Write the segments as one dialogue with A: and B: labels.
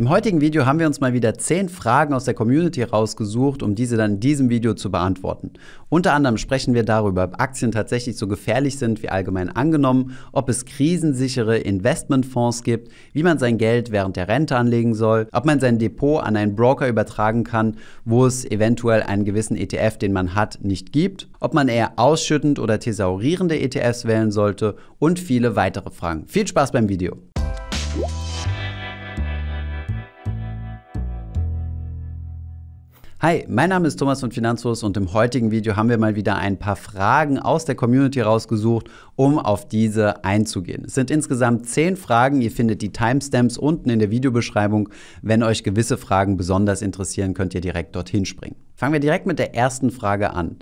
A: Im heutigen Video haben wir uns mal wieder 10 Fragen aus der Community rausgesucht, um diese dann in diesem Video zu beantworten. Unter anderem sprechen wir darüber, ob Aktien tatsächlich so gefährlich sind wie allgemein angenommen, ob es krisensichere Investmentfonds gibt, wie man sein Geld während der Rente anlegen soll, ob man sein Depot an einen Broker übertragen kann, wo es eventuell einen gewissen ETF, den man hat, nicht gibt, ob man eher ausschüttend oder thesaurierende ETFs wählen sollte und viele weitere Fragen. Viel Spaß beim Video! Hi, mein Name ist Thomas von Finanzlos und im heutigen Video haben wir mal wieder ein paar Fragen aus der Community rausgesucht, um auf diese einzugehen. Es sind insgesamt zehn Fragen. Ihr findet die Timestamps unten in der Videobeschreibung. Wenn euch gewisse Fragen besonders interessieren, könnt ihr direkt dorthin springen. Fangen wir direkt mit der ersten Frage an.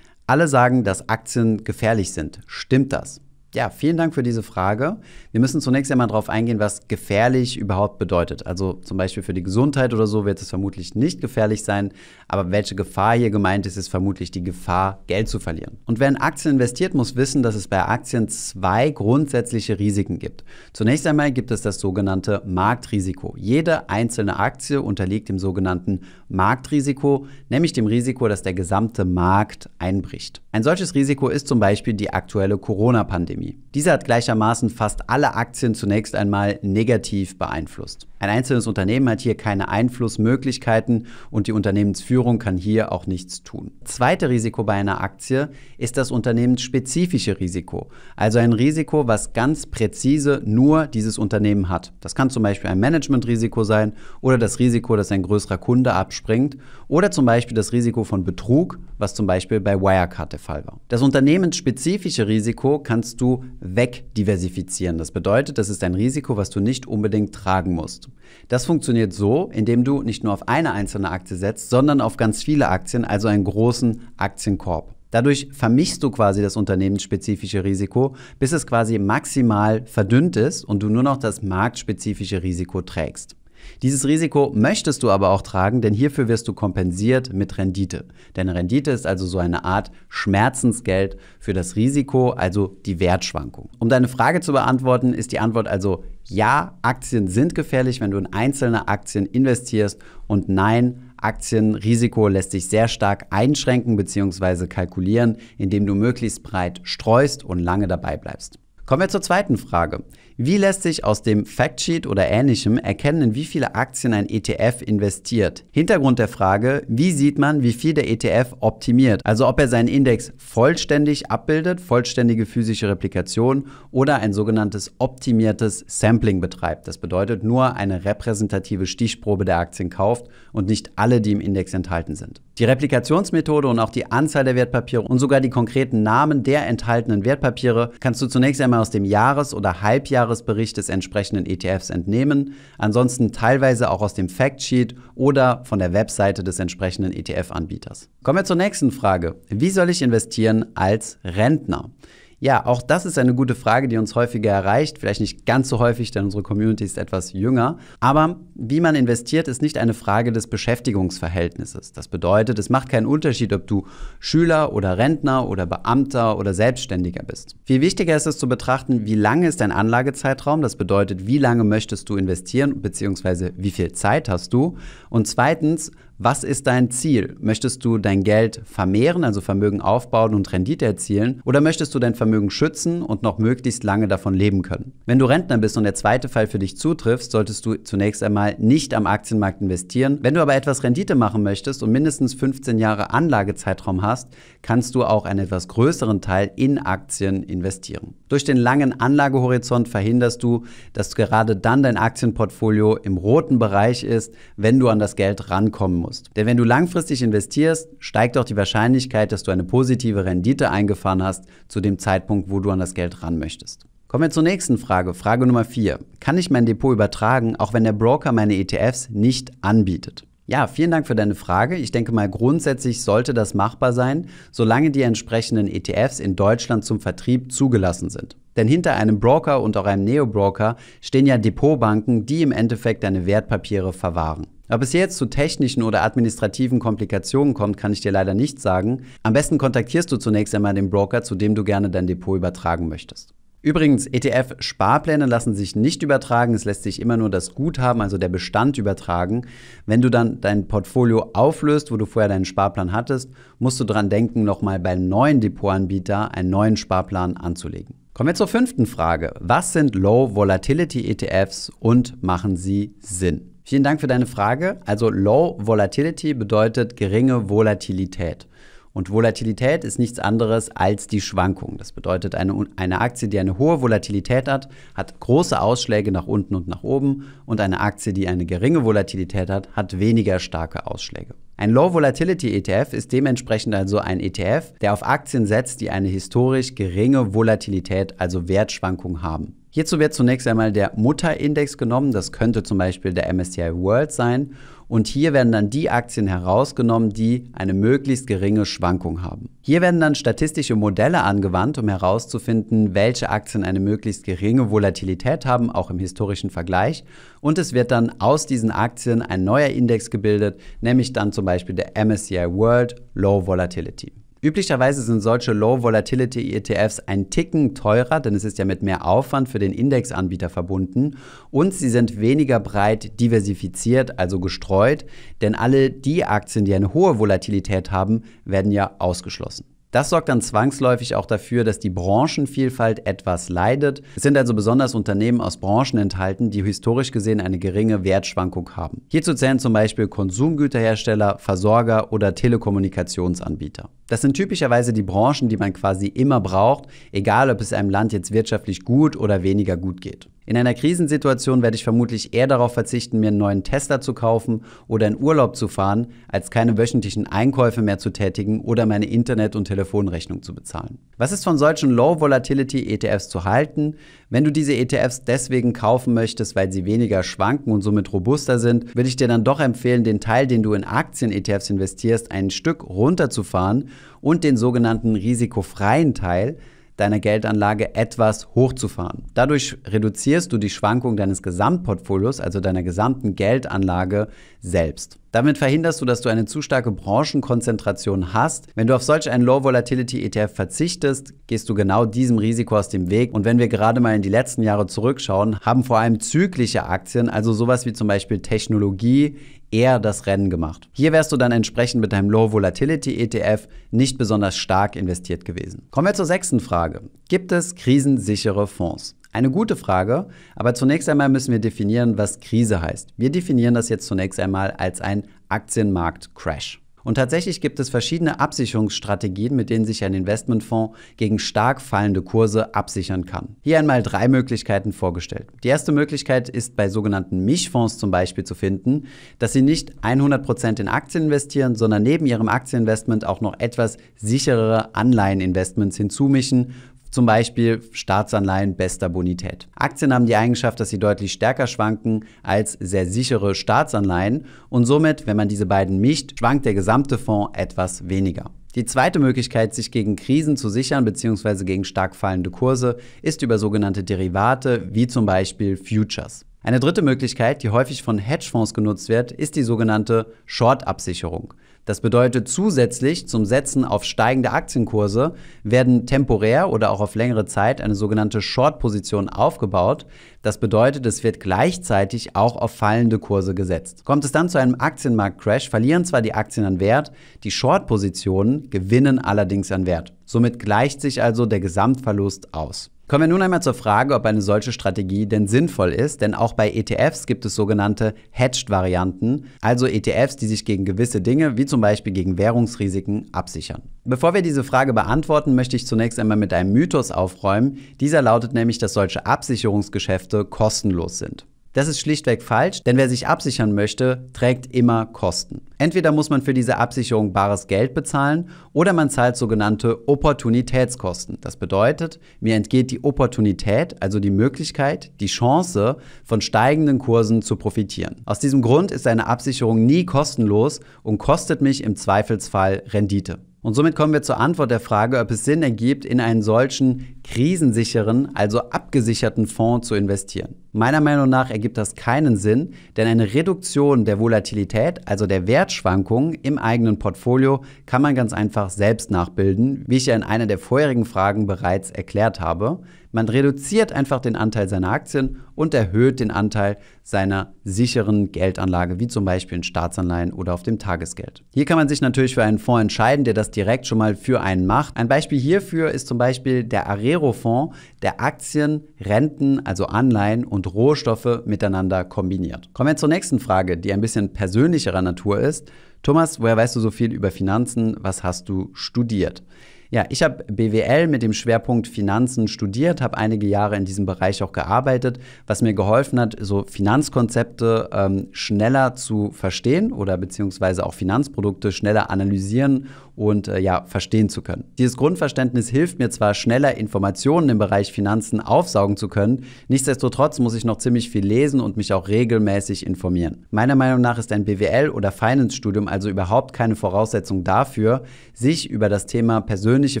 A: Alle sagen, dass Aktien gefährlich sind. Stimmt das? Ja, vielen Dank für diese Frage. Wir müssen zunächst einmal darauf eingehen, was gefährlich überhaupt bedeutet. Also zum Beispiel für die Gesundheit oder so wird es vermutlich nicht gefährlich sein, aber welche Gefahr hier gemeint ist, ist vermutlich die Gefahr, Geld zu verlieren. Und wer in Aktien investiert, muss wissen, dass es bei Aktien zwei grundsätzliche Risiken gibt. Zunächst einmal gibt es das sogenannte Marktrisiko. Jede einzelne Aktie unterliegt dem sogenannten Marktrisiko, nämlich dem Risiko, dass der gesamte Markt einbricht. Ein solches Risiko ist zum Beispiel die aktuelle Corona-Pandemie. Diese hat gleichermaßen fast alle Aktien zunächst einmal negativ beeinflusst. Ein einzelnes Unternehmen hat hier keine Einflussmöglichkeiten und die Unternehmensführung kann hier auch nichts tun. Zweite Risiko bei einer Aktie ist das unternehmensspezifische Risiko. Also ein Risiko, was ganz präzise nur dieses Unternehmen hat. Das kann zum Beispiel ein Managementrisiko sein oder das Risiko, dass ein größerer Kunde abspringt oder zum Beispiel das Risiko von Betrug, was zum Beispiel bei Wirecard der Fall war. Das unternehmensspezifische Risiko kannst du wegdiversifizieren. Das bedeutet, das ist ein Risiko, was du nicht unbedingt tragen musst. Das funktioniert so, indem du nicht nur auf eine einzelne Aktie setzt, sondern auf ganz viele Aktien, also einen großen Aktienkorb. Dadurch vermischst du quasi das unternehmensspezifische Risiko, bis es quasi maximal verdünnt ist und du nur noch das marktspezifische Risiko trägst. Dieses Risiko möchtest du aber auch tragen, denn hierfür wirst du kompensiert mit Rendite. Denn Rendite ist also so eine Art Schmerzensgeld für das Risiko, also die Wertschwankung. Um deine Frage zu beantworten, ist die Antwort also ja, Aktien sind gefährlich, wenn du in einzelne Aktien investierst und nein, Aktienrisiko lässt sich sehr stark einschränken bzw. kalkulieren, indem du möglichst breit streust und lange dabei bleibst. Kommen wir zur zweiten Frage. Wie lässt sich aus dem Factsheet oder ähnlichem erkennen, in wie viele Aktien ein ETF investiert? Hintergrund der Frage, wie sieht man, wie viel der ETF optimiert? Also ob er seinen Index vollständig abbildet, vollständige physische Replikation oder ein sogenanntes optimiertes Sampling betreibt. Das bedeutet nur eine repräsentative Stichprobe der Aktien kauft und nicht alle, die im Index enthalten sind. Die Replikationsmethode und auch die Anzahl der Wertpapiere und sogar die konkreten Namen der enthaltenen Wertpapiere kannst du zunächst einmal immer aus dem Jahres- oder Halbjahresbericht des entsprechenden ETFs entnehmen, ansonsten teilweise auch aus dem Factsheet oder von der Webseite des entsprechenden ETF-Anbieters. Kommen wir zur nächsten Frage. Wie soll ich investieren als Rentner? Ja, auch das ist eine gute Frage, die uns häufiger erreicht. Vielleicht nicht ganz so häufig, denn unsere Community ist etwas jünger. Aber wie man investiert, ist nicht eine Frage des Beschäftigungsverhältnisses. Das bedeutet, es macht keinen Unterschied, ob du Schüler oder Rentner oder Beamter oder Selbstständiger bist. Viel wichtiger ist es zu betrachten, wie lange ist dein Anlagezeitraum. Das bedeutet, wie lange möchtest du investieren, bzw. wie viel Zeit hast du. Und zweitens, was ist dein Ziel? Möchtest du dein Geld vermehren, also Vermögen aufbauen und Rendite erzielen? Oder möchtest du dein Vermögen Privatvermögen schützen und noch möglichst lange davon leben können. Wenn du Rentner bist und der zweite Fall für dich zutrifft, solltest du zunächst einmal nicht am Aktienmarkt investieren. Wenn du aber etwas Rendite machen möchtest und mindestens 15 Jahre Anlagezeitraum hast, kannst du auch einen etwas größeren Teil in Aktien investieren. Durch den langen Anlagehorizont verhinderst du, dass gerade dann dein Aktienportfolio im roten Bereich ist, wenn du an das Geld rankommen musst. Denn wenn du langfristig investierst, steigt auch die Wahrscheinlichkeit, dass du eine positive Rendite eingefahren hast zu dem Zeitpunkt, Zeitpunkt, wo du an das Geld ran möchtest. Kommen wir zur nächsten Frage, Frage Nummer 4. Kann ich mein Depot übertragen, auch wenn der Broker meine ETFs nicht anbietet? Ja, vielen Dank für deine Frage. Ich denke mal, grundsätzlich sollte das machbar sein, solange die entsprechenden ETFs in Deutschland zum Vertrieb zugelassen sind. Denn hinter einem Broker und auch einem Neo-Broker stehen ja Depotbanken, die im Endeffekt deine Wertpapiere verwahren. Ob es jetzt zu technischen oder administrativen Komplikationen kommt, kann ich dir leider nicht sagen. Am besten kontaktierst du zunächst einmal den Broker, zu dem du gerne dein Depot übertragen möchtest. Übrigens, ETF-Sparpläne lassen sich nicht übertragen, es lässt sich immer nur das Guthaben, also der Bestand übertragen. Wenn du dann dein Portfolio auflöst, wo du vorher deinen Sparplan hattest, musst du dran denken, nochmal beim neuen Depotanbieter einen neuen Sparplan anzulegen. Kommen wir zur fünften Frage. Was sind Low Volatility ETFs und machen sie Sinn? Vielen Dank für deine Frage. Also Low Volatility bedeutet geringe Volatilität. Und Volatilität ist nichts anderes als die Schwankung. Das bedeutet, eine, eine Aktie, die eine hohe Volatilität hat, hat große Ausschläge nach unten und nach oben. Und eine Aktie, die eine geringe Volatilität hat, hat weniger starke Ausschläge. Ein Low Volatility ETF ist dementsprechend also ein ETF, der auf Aktien setzt, die eine historisch geringe Volatilität, also Wertschwankung haben. Hierzu wird zunächst einmal der Mutterindex genommen, das könnte zum Beispiel der MSCI World sein, und hier werden dann die Aktien herausgenommen, die eine möglichst geringe Schwankung haben. Hier werden dann statistische Modelle angewandt, um herauszufinden, welche Aktien eine möglichst geringe Volatilität haben, auch im historischen Vergleich, und es wird dann aus diesen Aktien ein neuer Index gebildet, nämlich dann zum Beispiel der MSCI World Low Volatility. Üblicherweise sind solche Low-Volatility-ETFs ein Ticken teurer, denn es ist ja mit mehr Aufwand für den Indexanbieter verbunden und sie sind weniger breit diversifiziert, also gestreut, denn alle die Aktien, die eine hohe Volatilität haben, werden ja ausgeschlossen. Das sorgt dann zwangsläufig auch dafür, dass die Branchenvielfalt etwas leidet. Es sind also besonders Unternehmen aus Branchen enthalten, die historisch gesehen eine geringe Wertschwankung haben. Hierzu zählen zum Beispiel Konsumgüterhersteller, Versorger oder Telekommunikationsanbieter. Das sind typischerweise die Branchen, die man quasi immer braucht, egal ob es einem Land jetzt wirtschaftlich gut oder weniger gut geht. In einer Krisensituation werde ich vermutlich eher darauf verzichten, mir einen neuen Tesla zu kaufen oder in Urlaub zu fahren, als keine wöchentlichen Einkäufe mehr zu tätigen oder meine Internet- und Telefonrechnung zu bezahlen. Was ist von solchen Low-Volatility-ETFs zu halten? Wenn du diese ETFs deswegen kaufen möchtest, weil sie weniger schwanken und somit robuster sind, würde ich dir dann doch empfehlen, den Teil, den du in Aktien-ETFs investierst, ein Stück runterzufahren und den sogenannten risikofreien Teil, deiner Geldanlage etwas hochzufahren. Dadurch reduzierst du die Schwankung deines Gesamtportfolios, also deiner gesamten Geldanlage selbst. Damit verhinderst du, dass du eine zu starke Branchenkonzentration hast. Wenn du auf solch einen Low Volatility ETF verzichtest, gehst du genau diesem Risiko aus dem Weg. Und wenn wir gerade mal in die letzten Jahre zurückschauen, haben vor allem zyklische Aktien, also sowas wie zum Beispiel Technologie, eher das Rennen gemacht. Hier wärst du dann entsprechend mit deinem Low Volatility ETF nicht besonders stark investiert gewesen. Kommen wir zur sechsten Frage. Gibt es krisensichere Fonds? Eine gute Frage, aber zunächst einmal müssen wir definieren, was Krise heißt. Wir definieren das jetzt zunächst einmal als ein Aktienmarkt-Crash. Und tatsächlich gibt es verschiedene Absicherungsstrategien, mit denen sich ein Investmentfonds gegen stark fallende Kurse absichern kann. Hier einmal drei Möglichkeiten vorgestellt. Die erste Möglichkeit ist bei sogenannten Mischfonds zum Beispiel zu finden, dass sie nicht 100% in Aktien investieren, sondern neben ihrem Aktieninvestment auch noch etwas sicherere Anleiheninvestments hinzumischen, zum Beispiel Staatsanleihen bester Bonität. Aktien haben die Eigenschaft, dass sie deutlich stärker schwanken als sehr sichere Staatsanleihen und somit, wenn man diese beiden mischt, schwankt der gesamte Fonds etwas weniger. Die zweite Möglichkeit, sich gegen Krisen zu sichern bzw. gegen stark fallende Kurse, ist über sogenannte Derivate wie zum Beispiel Futures. Eine dritte Möglichkeit, die häufig von Hedgefonds genutzt wird, ist die sogenannte Short-Absicherung. Das bedeutet, zusätzlich zum Setzen auf steigende Aktienkurse werden temporär oder auch auf längere Zeit eine sogenannte Short-Position aufgebaut. Das bedeutet, es wird gleichzeitig auch auf fallende Kurse gesetzt. Kommt es dann zu einem Aktienmarktcrash, verlieren zwar die Aktien an Wert, die Short-Positionen gewinnen allerdings an Wert. Somit gleicht sich also der Gesamtverlust aus. Kommen wir nun einmal zur Frage, ob eine solche Strategie denn sinnvoll ist, denn auch bei ETFs gibt es sogenannte Hedged-Varianten, also ETFs, die sich gegen gewisse Dinge, wie zum Beispiel gegen Währungsrisiken, absichern. Bevor wir diese Frage beantworten, möchte ich zunächst einmal mit einem Mythos aufräumen. Dieser lautet nämlich, dass solche Absicherungsgeschäfte kostenlos sind. Das ist schlichtweg falsch, denn wer sich absichern möchte, trägt immer Kosten. Entweder muss man für diese Absicherung bares Geld bezahlen oder man zahlt sogenannte Opportunitätskosten. Das bedeutet, mir entgeht die Opportunität, also die Möglichkeit, die Chance, von steigenden Kursen zu profitieren. Aus diesem Grund ist eine Absicherung nie kostenlos und kostet mich im Zweifelsfall Rendite. Und somit kommen wir zur Antwort der Frage, ob es Sinn ergibt, in einen solchen krisensicheren, also abgesicherten Fonds zu investieren. Meiner Meinung nach ergibt das keinen Sinn, denn eine Reduktion der Volatilität, also der Wertschwankungen im eigenen Portfolio, kann man ganz einfach selbst nachbilden, wie ich ja in einer der vorherigen Fragen bereits erklärt habe. Man reduziert einfach den Anteil seiner Aktien und erhöht den Anteil seiner sicheren Geldanlage, wie zum Beispiel in Staatsanleihen oder auf dem Tagesgeld. Hier kann man sich natürlich für einen Fonds entscheiden, der das direkt schon mal für einen macht. Ein Beispiel hierfür ist zum Beispiel der Arero-Fonds, der Aktien, Renten, also Anleihen und Rohstoffe miteinander kombiniert. Kommen wir zur nächsten Frage, die ein bisschen persönlicherer Natur ist. Thomas, woher weißt du so viel über Finanzen? Was hast du studiert? Ja, ich habe BWL mit dem Schwerpunkt Finanzen studiert, habe einige Jahre in diesem Bereich auch gearbeitet, was mir geholfen hat, so Finanzkonzepte ähm, schneller zu verstehen oder beziehungsweise auch Finanzprodukte schneller analysieren und äh, ja, verstehen zu können. Dieses Grundverständnis hilft mir zwar schneller, Informationen im Bereich Finanzen aufsaugen zu können, nichtsdestotrotz muss ich noch ziemlich viel lesen und mich auch regelmäßig informieren. Meiner Meinung nach ist ein BWL- oder Finance-Studium also überhaupt keine Voraussetzung dafür, sich über das Thema persönliche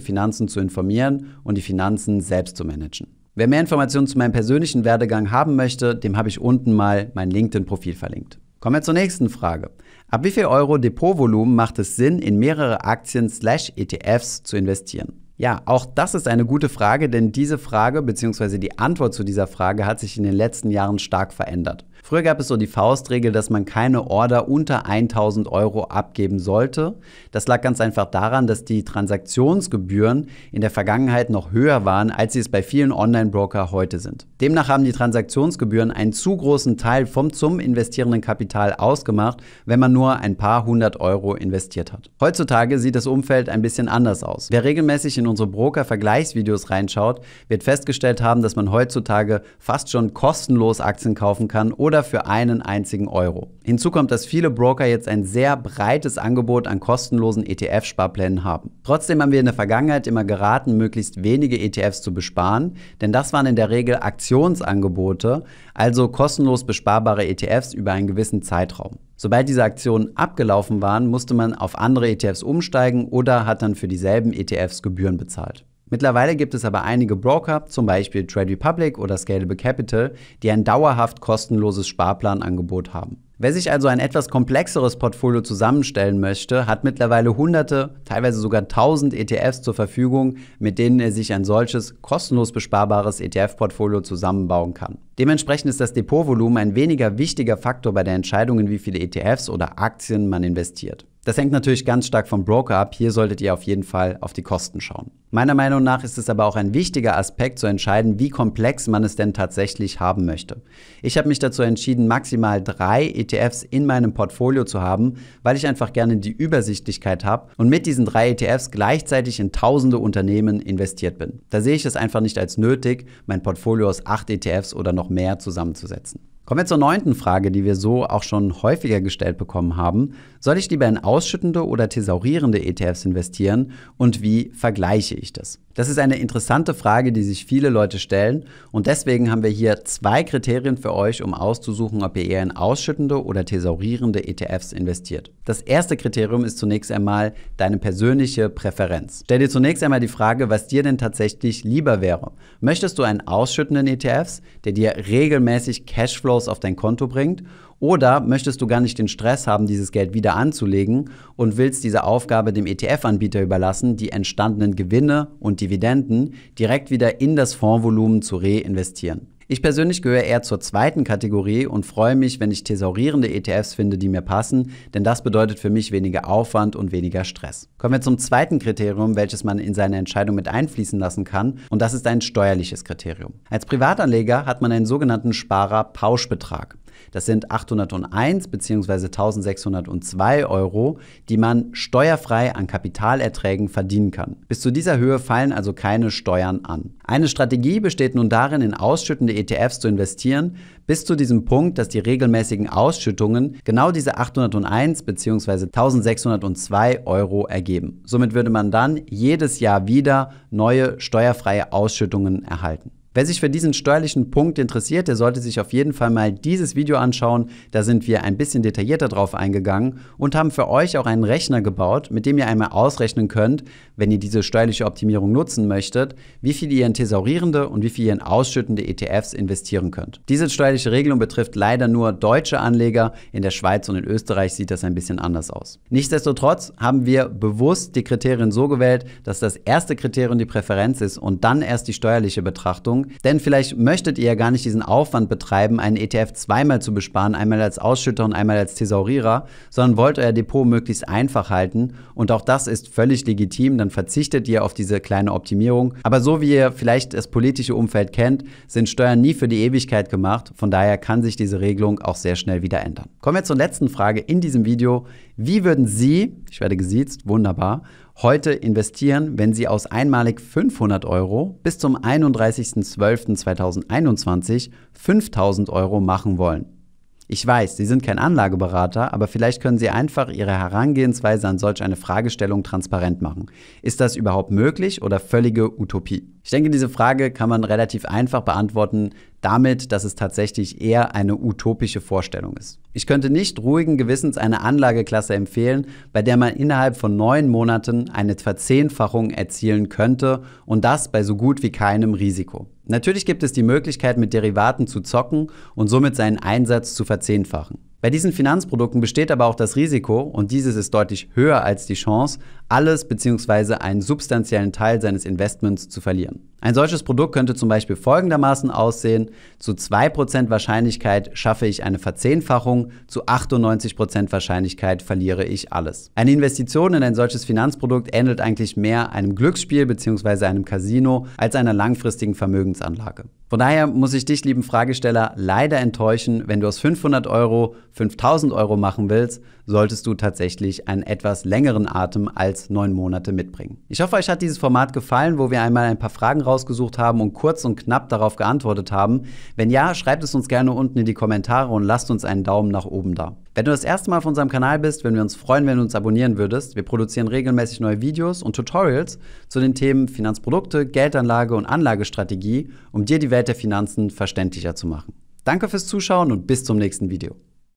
A: Finanzen zu informieren und die Finanzen selbst zu managen. Wer mehr Informationen zu meinem persönlichen Werdegang haben möchte, dem habe ich unten mal mein LinkedIn-Profil verlinkt. Kommen wir zur nächsten Frage. Ab wie viel Euro Depotvolumen macht es Sinn, in mehrere Aktien/ETFs slash e zu investieren? Ja, auch das ist eine gute Frage, denn diese Frage bzw. die Antwort zu dieser Frage hat sich in den letzten Jahren stark verändert. Früher gab es so die Faustregel, dass man keine Order unter 1000 Euro abgeben sollte. Das lag ganz einfach daran, dass die Transaktionsgebühren in der Vergangenheit noch höher waren, als sie es bei vielen Online-Broker heute sind. Demnach haben die Transaktionsgebühren einen zu großen Teil vom zum investierenden Kapital ausgemacht, wenn man nur ein paar hundert Euro investiert hat. Heutzutage sieht das Umfeld ein bisschen anders aus. Wer regelmäßig in unsere Broker-Vergleichsvideos reinschaut, wird festgestellt haben, dass man heutzutage fast schon kostenlos Aktien kaufen kann oder oder für einen einzigen Euro. Hinzu kommt, dass viele Broker jetzt ein sehr breites Angebot an kostenlosen ETF-Sparplänen haben. Trotzdem haben wir in der Vergangenheit immer geraten, möglichst wenige ETFs zu besparen, denn das waren in der Regel Aktionsangebote, also kostenlos besparbare ETFs über einen gewissen Zeitraum. Sobald diese Aktionen abgelaufen waren, musste man auf andere ETFs umsteigen oder hat dann für dieselben ETFs Gebühren bezahlt. Mittlerweile gibt es aber einige Broker, zum Beispiel Trade Republic oder Scalable Capital, die ein dauerhaft kostenloses Sparplanangebot haben. Wer sich also ein etwas komplexeres Portfolio zusammenstellen möchte, hat mittlerweile hunderte, teilweise sogar tausend ETFs zur Verfügung, mit denen er sich ein solches kostenlos besparbares ETF-Portfolio zusammenbauen kann. Dementsprechend ist das Depotvolumen ein weniger wichtiger Faktor bei der Entscheidung, in wie viele ETFs oder Aktien man investiert. Das hängt natürlich ganz stark vom Broker ab. Hier solltet ihr auf jeden Fall auf die Kosten schauen. Meiner Meinung nach ist es aber auch ein wichtiger Aspekt zu entscheiden, wie komplex man es denn tatsächlich haben möchte. Ich habe mich dazu entschieden, maximal drei ETFs in meinem Portfolio zu haben, weil ich einfach gerne die Übersichtlichkeit habe und mit diesen drei ETFs gleichzeitig in tausende Unternehmen investiert bin. Da sehe ich es einfach nicht als nötig, mein Portfolio aus acht ETFs oder noch mehr zusammenzusetzen. Kommen wir zur neunten Frage, die wir so auch schon häufiger gestellt bekommen haben. Soll ich lieber in ausschüttende oder thesaurierende ETFs investieren und wie vergleiche ich das? Das ist eine interessante Frage, die sich viele Leute stellen und deswegen haben wir hier zwei Kriterien für euch, um auszusuchen, ob ihr eher in ausschüttende oder thesaurierende ETFs investiert. Das erste Kriterium ist zunächst einmal deine persönliche Präferenz. Stell dir zunächst einmal die Frage, was dir denn tatsächlich lieber wäre. Möchtest du einen ausschüttenden ETFs, der dir regelmäßig Cashflows auf dein Konto bringt oder möchtest du gar nicht den Stress haben, dieses Geld wieder anzulegen und willst diese Aufgabe dem ETF-Anbieter überlassen, die entstandenen Gewinne und Dividenden direkt wieder in das Fondsvolumen zu reinvestieren? Ich persönlich gehöre eher zur zweiten Kategorie und freue mich, wenn ich thesaurierende ETFs finde, die mir passen, denn das bedeutet für mich weniger Aufwand und weniger Stress. Kommen wir zum zweiten Kriterium, welches man in seine Entscheidung mit einfließen lassen kann, und das ist ein steuerliches Kriterium. Als Privatanleger hat man einen sogenannten Sparer-Pauschbetrag. Das sind 801 bzw. 1602 Euro, die man steuerfrei an Kapitalerträgen verdienen kann. Bis zu dieser Höhe fallen also keine Steuern an. Eine Strategie besteht nun darin, in ausschüttende ETFs zu investieren, bis zu diesem Punkt, dass die regelmäßigen Ausschüttungen genau diese 801 bzw. 1602 Euro ergeben. Somit würde man dann jedes Jahr wieder neue steuerfreie Ausschüttungen erhalten. Wer sich für diesen steuerlichen Punkt interessiert, der sollte sich auf jeden Fall mal dieses Video anschauen. Da sind wir ein bisschen detaillierter drauf eingegangen und haben für euch auch einen Rechner gebaut, mit dem ihr einmal ausrechnen könnt, wenn ihr diese steuerliche Optimierung nutzen möchtet, wie viel ihr in thesaurierende und wie viel ihr in ausschüttende ETFs investieren könnt. Diese steuerliche Regelung betrifft leider nur deutsche Anleger. In der Schweiz und in Österreich sieht das ein bisschen anders aus. Nichtsdestotrotz haben wir bewusst die Kriterien so gewählt, dass das erste Kriterium die Präferenz ist und dann erst die steuerliche Betrachtung denn vielleicht möchtet ihr ja gar nicht diesen Aufwand betreiben, einen ETF zweimal zu besparen, einmal als Ausschütter und einmal als Thesaurierer, sondern wollt euer Depot möglichst einfach halten und auch das ist völlig legitim, dann verzichtet ihr auf diese kleine Optimierung. Aber so wie ihr vielleicht das politische Umfeld kennt, sind Steuern nie für die Ewigkeit gemacht, von daher kann sich diese Regelung auch sehr schnell wieder ändern. Kommen wir zur letzten Frage in diesem Video. Wie würden Sie, ich werde gesiezt, wunderbar, heute investieren, wenn Sie aus einmalig 500 Euro bis zum 31.12.2021 5000 Euro machen wollen. Ich weiß, Sie sind kein Anlageberater, aber vielleicht können Sie einfach Ihre Herangehensweise an solch eine Fragestellung transparent machen. Ist das überhaupt möglich oder völlige Utopie? Ich denke, diese Frage kann man relativ einfach beantworten, damit, dass es tatsächlich eher eine utopische Vorstellung ist. Ich könnte nicht ruhigen Gewissens eine Anlageklasse empfehlen, bei der man innerhalb von neun Monaten eine Verzehnfachung erzielen könnte und das bei so gut wie keinem Risiko. Natürlich gibt es die Möglichkeit, mit Derivaten zu zocken und somit seinen Einsatz zu verzehnfachen. Bei diesen Finanzprodukten besteht aber auch das Risiko, und dieses ist deutlich höher als die Chance, alles bzw. einen substanziellen Teil seines Investments zu verlieren. Ein solches Produkt könnte zum Beispiel folgendermaßen aussehen. Zu 2% Wahrscheinlichkeit schaffe ich eine Verzehnfachung, zu 98% Wahrscheinlichkeit verliere ich alles. Eine Investition in ein solches Finanzprodukt ähnelt eigentlich mehr einem Glücksspiel bzw. einem Casino als einer langfristigen Vermögensanlage. Von daher muss ich dich, lieben Fragesteller, leider enttäuschen, wenn du aus 500 Euro 5000 Euro machen willst, solltest du tatsächlich einen etwas längeren Atem als neun Monate mitbringen. Ich hoffe, euch hat dieses Format gefallen, wo wir einmal ein paar Fragen raus rausgesucht haben und kurz und knapp darauf geantwortet haben? Wenn ja, schreibt es uns gerne unten in die Kommentare und lasst uns einen Daumen nach oben da. Wenn du das erste Mal auf unserem Kanal bist, würden wir uns freuen, wenn du uns abonnieren würdest. Wir produzieren regelmäßig neue Videos und Tutorials zu den Themen Finanzprodukte, Geldanlage und Anlagestrategie, um dir die Welt der Finanzen verständlicher zu machen. Danke fürs Zuschauen und bis zum nächsten Video.